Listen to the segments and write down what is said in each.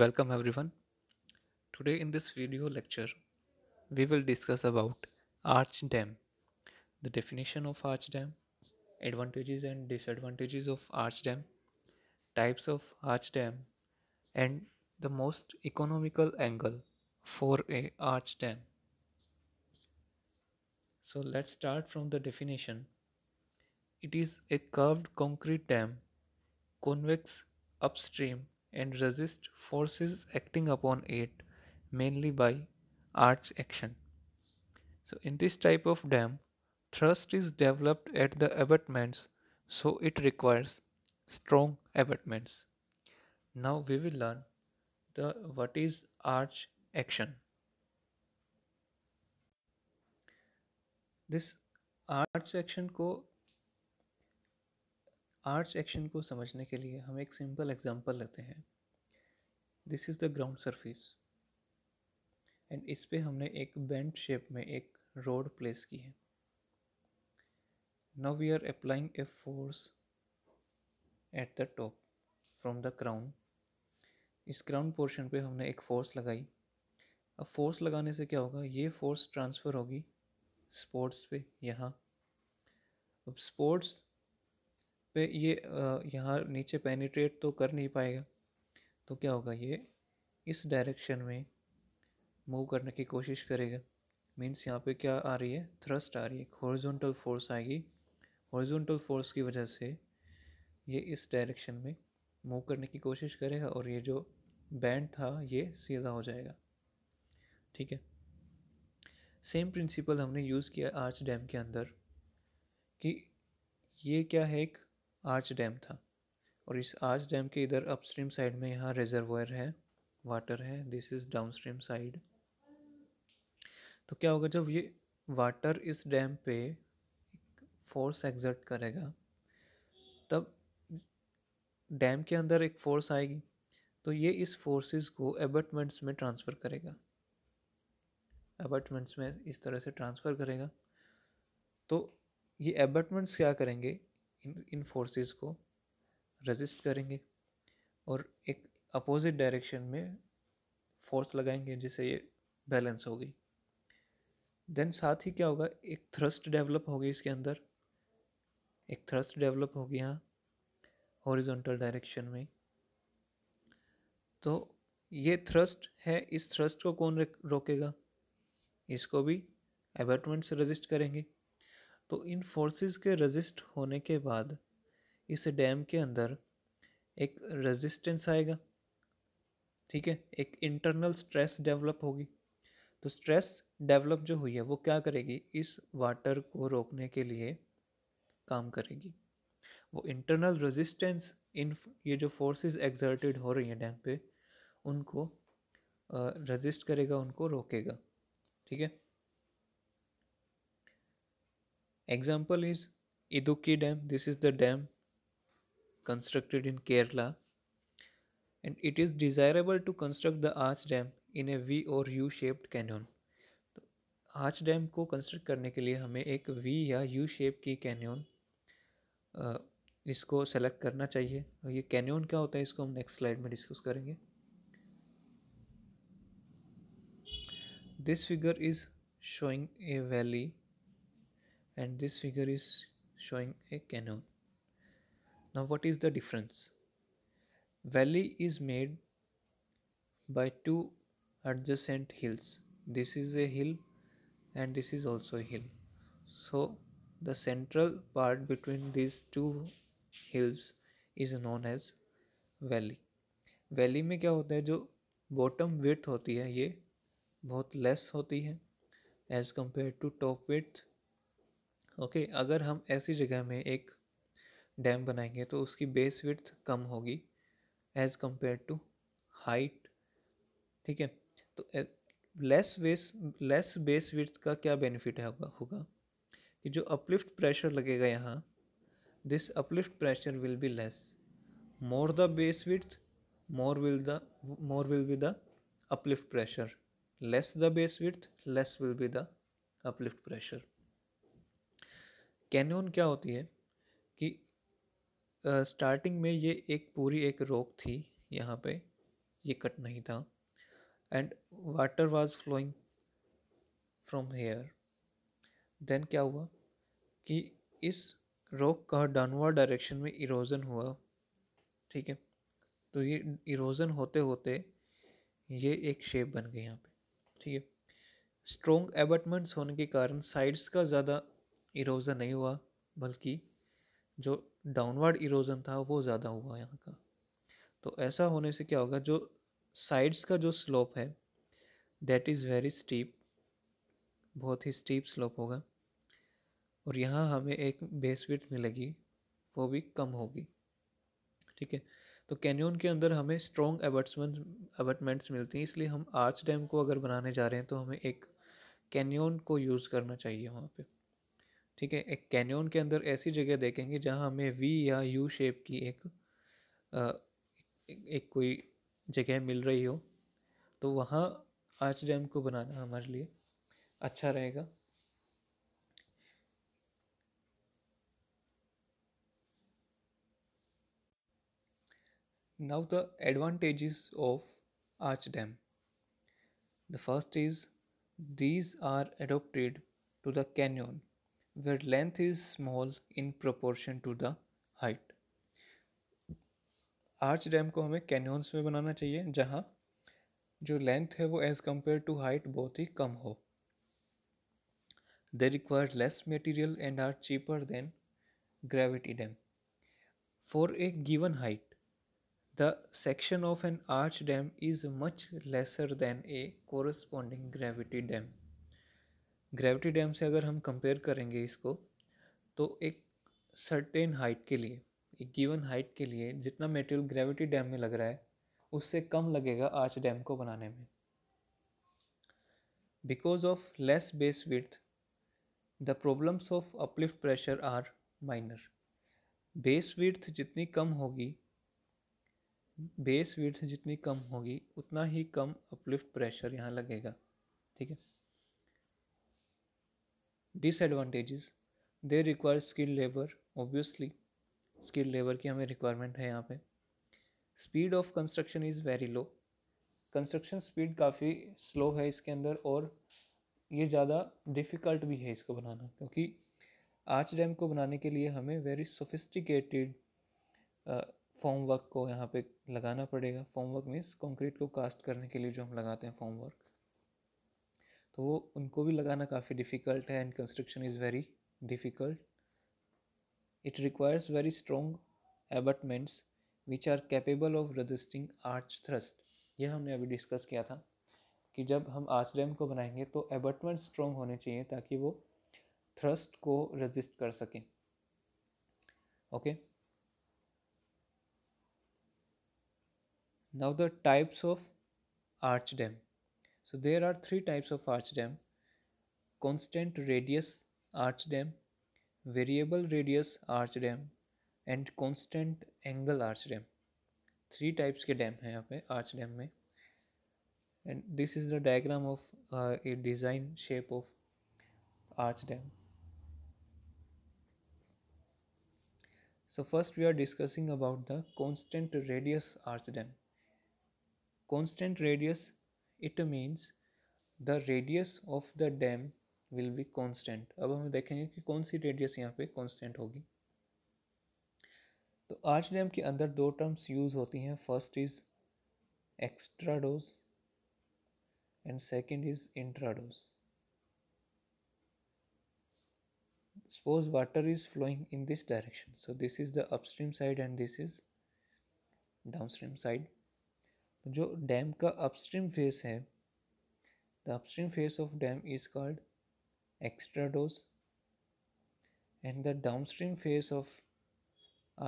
Welcome everyone. Today in this video lecture, we will discuss about arch dam, the definition of arch dam, advantages and disadvantages of arch dam, types of arch dam, and the most economical angle for a arch dam. So let's start from the definition. It is a curved concrete dam, convex upstream and resist forces acting upon it mainly by arch action. So in this type of dam, thrust is developed at the abutments so it requires strong abutments. Now we will learn the what is arch action. This arch action को arch action को समझने के लिए हम एक simple example लेते हैं this is the ground surface and इस पे हमने एक बेंड शेप में एक रोड प्लेस की है now we are applying a force at the top from the crown इस क्राउन पोर्शन पे हमने एक फोर्स लगाई अब फोर्स लगाने से क्या होगा ये फोर्स ट्रांसफ़र होगी स्पोर्ट्स पे यहाँ अब स्पोर्ट्स पे ये यहाँ नीचे पेनिट्रेट तो कर नहीं पाएगा तो क्या होगा ये इस डायरेक्शन में मूव करने की कोशिश करेगा मीन्स यहाँ पे क्या आ रही है थ्रस्ट आ रही है हॉरिजॉन्टल फोर्स आएगी हॉरिजॉन्टल फोर्स की वजह से ये इस डायरेक्शन में मूव करने की कोशिश करेगा और ये जो बैंड था ये सीधा हो जाएगा ठीक है सेम प्रिंसिपल हमने यूज़ किया आर्च डैम के अंदर कि ये क्या है एक आर्च डैम था और इस आर्च डैम के इधर अपस्ट्रीम साइड में यहाँ रिजर्वायर है वाटर है दिस इज़ डाउनस्ट्रीम साइड तो क्या होगा जब ये वाटर इस डैम पे फोर्स एग्जर्ट करेगा तब डैम के अंदर एक फोर्स आएगी तो ये इस फोर्सेस को एबटमेंट्स में ट्रांसफ़र करेगा एबटमेंट्स में इस तरह से ट्रांसफ़र करेगा तो ये एबटमेंट्स क्या करेंगे इन इन फोर्सेस को रजिस्ट करेंगे और एक अपोजिट डायरेक्शन में फोर्स लगाएंगे जिससे ये बैलेंस हो गई देन साथ ही क्या होगा एक थ्रस्ट डेवलप होगी इसके अंदर एक थ्रस्ट डेवलप होगी यहाँ हॉरिजॉन्टल डायरेक्शन में तो ये थ्रस्ट है इस थ्रस्ट को कौन रोकेगा इसको भी एबर्टमेंट से रजिस्ट करेंगे तो इन फोर्सेस के रजिस्ट होने के बाद इस डैम के अंदर एक रेजिस्टेंस आएगा ठीक है एक इंटरनल स्ट्रेस डेवलप होगी तो स्ट्रेस डेवलप जो हुई है वो क्या करेगी इस वाटर को रोकने के लिए काम करेगी वो इंटरनल रेजिस्टेंस इन ये जो फोर्सेस एग्जर्टेड हो रही हैं डैम पे उनको रजिस्ट करेगा उनको रोकेगा ठीक है Example is Idukki Dam. This is the dam constructed in Kerala and it is desirable to construct the arch dam in a V or U shaped canyon तो आर्च डैम को construct करने के लिए हमें एक वी या U shape की कैन्योन इसको सेलेक्ट करना चाहिए और ये कैनियन क्या होता है इसको हम नेक्स्ट स्लाइड में डिस्कस करेंगे this figure is showing a valley and this figure is showing a canyon. Now what is the difference? Valley is made by two adjacent hills. This is a hill and this is also a hill. So the central part between these two hills is known as valley. Valley में क्या होता है जो bottom with होती है ये बहुत less होती है as compare to top width okay अगर हम ऐसी जगह में एक डैम बनाएंगे तो उसकी बेस विथ कम होगी एज़ कम्पेयर टू हाइट ठीक है तो less base less base width का क्या बेनिफिट है होगा होगा कि जो अपलिफ्ट प्रेशर लगेगा यहाँ this uplift pressure will be less more the base width more will the more will be the uplift pressure less the base width less will be the uplift pressure canyon क्या होती है कि starting में ये एक पूरी एक रोक थी यहाँ पे ये कट नहीं था and water was flowing from here then क्या हुआ कि इस रोक का डाउनवर्ड डायरेक्शन में इरोजन हुआ ठीक है तो ये इरोजन होते होते ये एक शेप बन गई यहाँ पे ठीक है स्ट्रॉन्ग एबटमेंट्स होने के कारण साइड्स का ज़्यादा इरोज़न नहीं हुआ बल्कि जो डाउनवर्ड इरोज़न था वो ज़्यादा हुआ यहाँ का तो ऐसा होने से क्या होगा जो साइड्स का जो स्लोप है दैट इज़ वेरी स्टीप बहुत ही स्टीप स्लोप होगा और यहाँ हमें एक बेस विथ मिलेगी वो भी कम होगी ठीक है तो कैनियन के अंदर हमें स्ट्रॉन्ग एबटमेंट एबटमेंट्स मिलती हैं इसलिए हम आर्च डैम को अगर बनाने जा रहे हैं तो हमें एक कैनियन को यूज़ करना चाहिए वहाँ पे ठीक है एक कैनियन के अंदर ऐसी जगह देखेंगे जहाँ हमें वी या यू शेप की एक आ, एक कोई जगह मिल रही हो तो वहाँ आर्च डैम को बनाना हमारे लिए अच्छा रहेगा now the advantages of arch dam the first is these are adopted to the canyon where length is small in proportion to the height arch dam को हमें कैनियंस में बनाना चाहिए जहाँ जो लेंथ है वो एज कम्पेयर टू हाइट बहुत ही कम हो they require less material and are cheaper than gravity dam for a given height the section of an arch dam is much lesser than a corresponding gravity dam gravity dam से अगर हम compare करेंगे इसको तो एक certain height के लिए एक गिवन हाइट के लिए जितना मटेरियल ग्रेविटी डैम में लग रहा है उससे कम लगेगा आर्च डैम को बनाने में because of less base width the problems of uplift pressure are minor base width जितनी कम होगी बेस विथ जितनी कम होगी उतना ही कम अपलिफ्ट प्रेशर यहाँ लगेगा ठीक है disadvantages they require skill labour obviously skill labour की हमें रिक्वायरमेंट है यहाँ पे speed of construction is very low construction speed काफ़ी स्लो है इसके अंदर और ये ज़्यादा डिफ़िकल्ट भी है इसको बनाना क्योंकि आर्च डैम को बनाने के लिए हमें वेरी सोफिस्टिकेटेड फॉर्म वर्क को यहाँ पे लगाना पड़ेगा फॉर्म वर्क मीन्स कंक्रीट को कास्ट करने के लिए जो हम लगाते हैं फॉर्म वर्क तो वो उनको भी लगाना काफ़ी डिफ़िकल्ट है and construction is very difficult it requires very strong abutments which are capable of resisting arch thrust यह हमने अभी डिस्कस किया था कि जब हम आर्च डैम को बनाएंगे तो एबटमेंट स्ट्रॉन्ग होने चाहिए ताकि वो थ्रस्ट को रजिस्ट कर सकें okay now the types of arch dam So there are three types of arch dam: Constant radius arch dam, variable radius arch dam, and constant angle arch dam. Three types of dam are arch dam. archdam And this is the diagram of uh, a design shape of arch dam. So first we are discussing about the constant radius arch dam. Constant radius it means the radius of the dam will be constant अब हम देखेंगे कि कौन सी radius यहाँ पे constant होगी तो arch dam के अंदर दो टर्म्स यूज़ होती हैं first is extrados and second is intrados water is flowing in this direction so this is the upstream side and this is downstream side जो upstream face upstream face है the upstream face of dam is called extradose and the downstream face of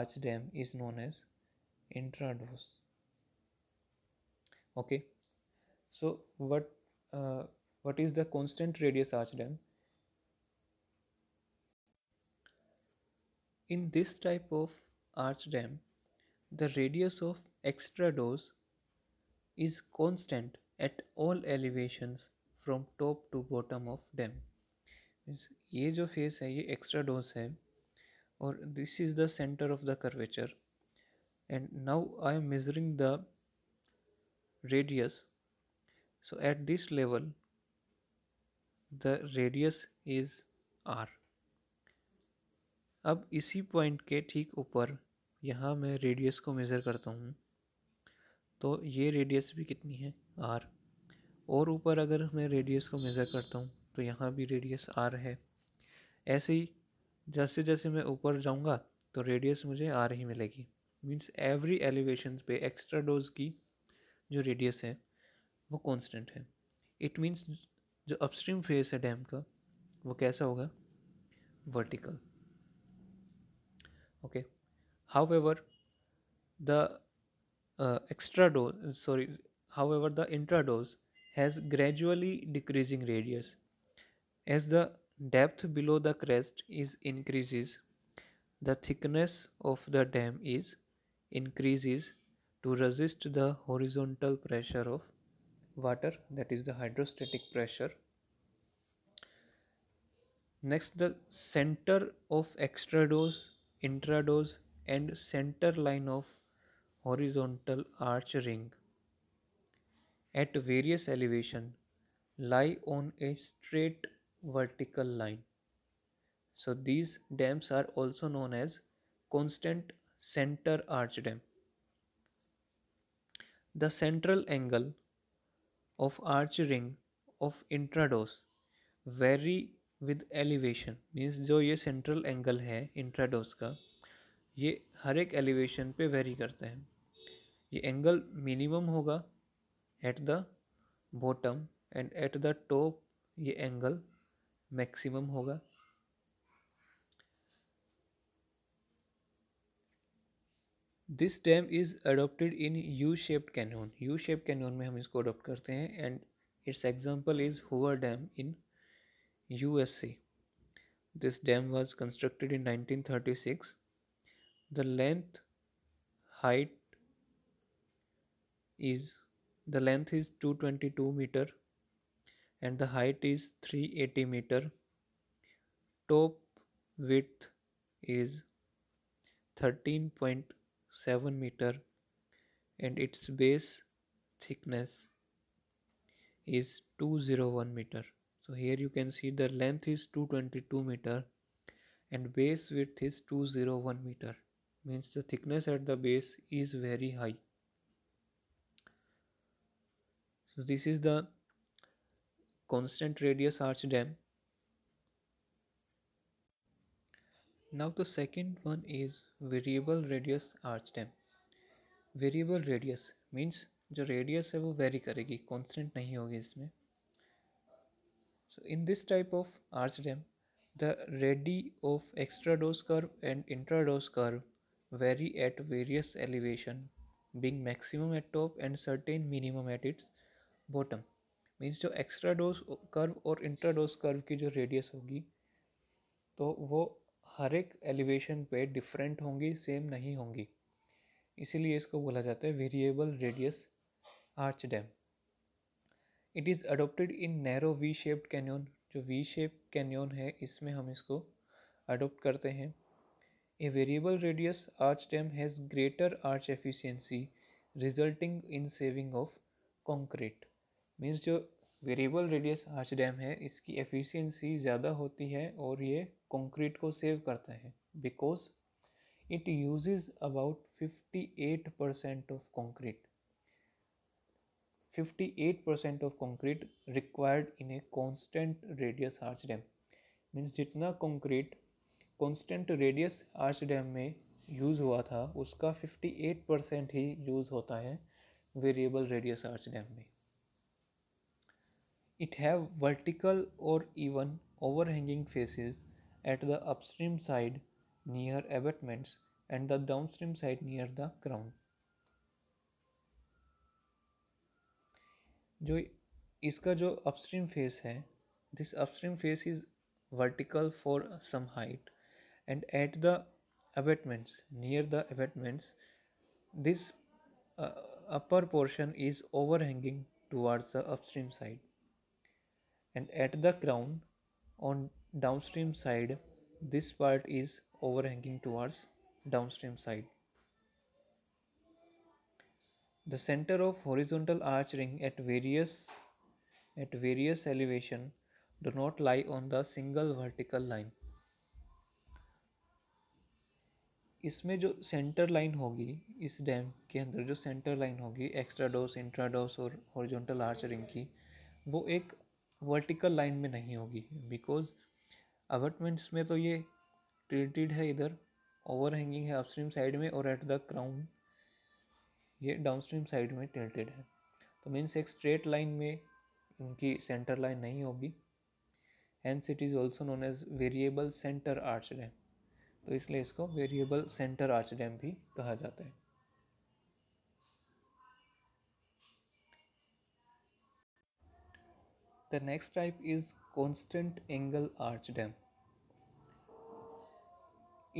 arch dam is known as intradose okay so what uh, what is the constant radius arch dam in this type of arch dam the radius of extradose is constant at all elevations from top to bottom of dam ये जो face है ये extra extrados है और this is the centre of the curvature and now I am measuring the radius so at this level the radius is R अब इसी point के ठीक ऊपर यहाँ मैं रेडियस को मेज़र करता हूँ तो ये रेडियस भी कितनी है आर और ऊपर अगर मैं रेडियस को मेज़र करता हूँ तो यहाँ भी रेडियस आर है ऐसे ही जैसे जैसे मैं ऊपर जाऊँगा तो रेडियस मुझे आर ही मिलेगी मीन्स एवरी एलिवेशन पे एक्स्ट्रा डोज की जो रेडियस है वो कांस्टेंट है इट मीन्स जो अपस्ट्रीम फेस है डैम का वो कैसा होगा vertical okay however the uh, extra dose uh, sorry however the intrados has gradually decreasing radius as the depth below the crest is increases the thickness of the dam is increases to resist the horizontal pressure of water that is the hydrostatic pressure next the center of extrados, intrados, and center line of horizontal arch ring at various elevation lie on a straight vertical line. So these dams are also known as constant center arch dam. The central angle of arch ring of intrados vary with elevation means जो ये central angle है intrados का ये हर एक elevation पे very करता है ये एंगल मिनिमम होगा at the bottom and at the top ये एंगल मैक्सिमम होगा this dam is adopted in U shape canyon U shape canyon में हम इसको अडोप्ट करते हैं and its example is Hoover dam in U S A this dam was constructed in nineteen thirty six the length height is the length is 222 meter and the height is 380 meter top width is 13.7 meter and its base thickness is 201 meter so here you can see the length is 222 meter and base width is 201 meter means the thickness at the base is very high so this is the constant radius arch dam now the second one is variable radius arch dam variable radius means जो radius है वो vary करेगी constant नहीं होगी इसमें so in this type of arch dam the radii of extrados curve and intrados curve vary at various elevation being maximum at top and certain minimum at its bottom means जो extrados curve और intrados curve की जो radius होगी तो वो हर एक elevation पे different होंगी सेम नहीं होंगी इसीलिए इसको बोला जाता है variable radius arch dam it is adopted in narrow V shaped canyon जो वी शेप कैन्योन है इसमें हम इसको अडोप्ट करते हैं A variable radius arch dam has greater arch efficiency resulting in saving of concrete. Means जो वेरिएबल रेडियस आर्च डैम है इसकी एफिशिएंसी ज़्यादा होती है और ये कंक्रीट को सेव करता है because it uses about 58 percent of concrete 58 percent of concrete required in a constant radius arch dam means जितना concrete constant radius arch dam में यूज़ हुआ था उसका फिफ्टी एट परसेंट ही यूज़ होता है वेरिएबल रेडियस आर्च डैम में it have vertical और even overhanging faces at the upstream side near abutments and the downstream side near the crown जो इसका जो अपस्ट्रीम फेस है this upstream face is vertical for some height and at the abutments near the abutments this uh, upper portion is overhanging towards the upstream side and at the crown on downstream side this part is overhanging towards downstream side the center of horizontal arch ring at various at various elevation do not lie on the single vertical line इसमें जो centre line होगी इस dam के अंदर जो centre line होगी extrados intrados और horizontal आर्चरिंग की वो एक वर्टिकल लाइन में नहीं होगी बिकॉज अबटमेंट्स में तो ये ट्रीटेड है इधर ओवर हैंगिंग है अपस्ट्रीम साइड में और एट द क्राउन ये डाउनस्ट्रीम साइड में टिल्टेड है तो मीन्स एक स्ट्रेट लाइन में इनकी सेंटर लाइन नहीं होगी and it is also known as variable centre arch dam तो इसलिए इसको वेरिएबल सेंटर आर्च डैम भी कहा जाता है the next type is constant angle arch dam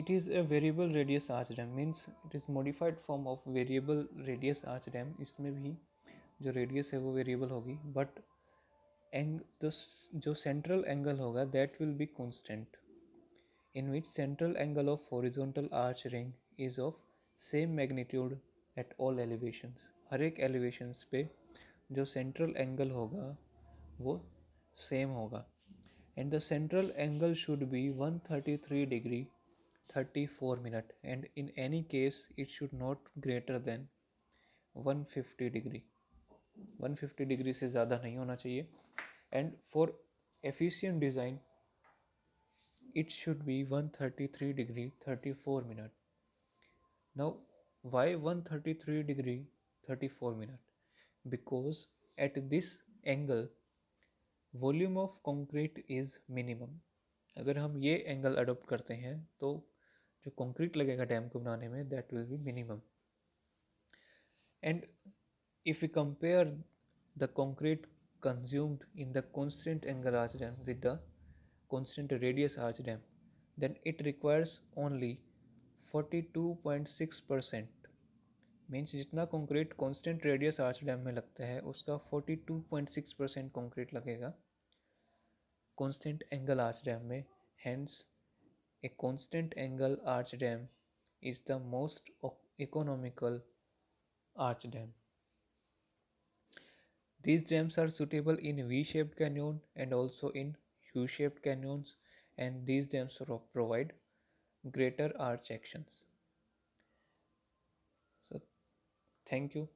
it is a variable radius arch dam means it is modified form of variable radius arch dam इसमें भी जो रेडियस है वो वेरिएबल होगी बट एंग जो सेंट्रल एंगल होगा that will be constant in which central angle of horizontal arch ring is of same magnitude at all elevations हर एक एलिवेशंस पे जो सेंट्रल एंगल होगा वो सेम होगा and the central angle should be 133 degree 34 minute and in any case it should not greater than 150 degree 150 degree से ज़्यादा नहीं होना चाहिए and for efficient design it should be 133 degree 34 minute now why 133 degree 34 minute because at this angle volume of concrete is minimum अगर हम ये angle adopt करते हैं तो जो कंक्रीट लगेगा डैम को बनाने में that will be minimum and if you compare the concrete consumed in the constant angle arch dam with the constant radius arch dam then it requires only 42.6 percent means जितना concrete constant radius arch dam में लगता है उसका 42.6 percent concrete लगेगा constant angle arch dam में hence a constant angle arch dam is the most economical arch dam. These dams are suitable in V-shaped canyon and also in U-shaped canyons and these dams provide greater arch actions. So thank you.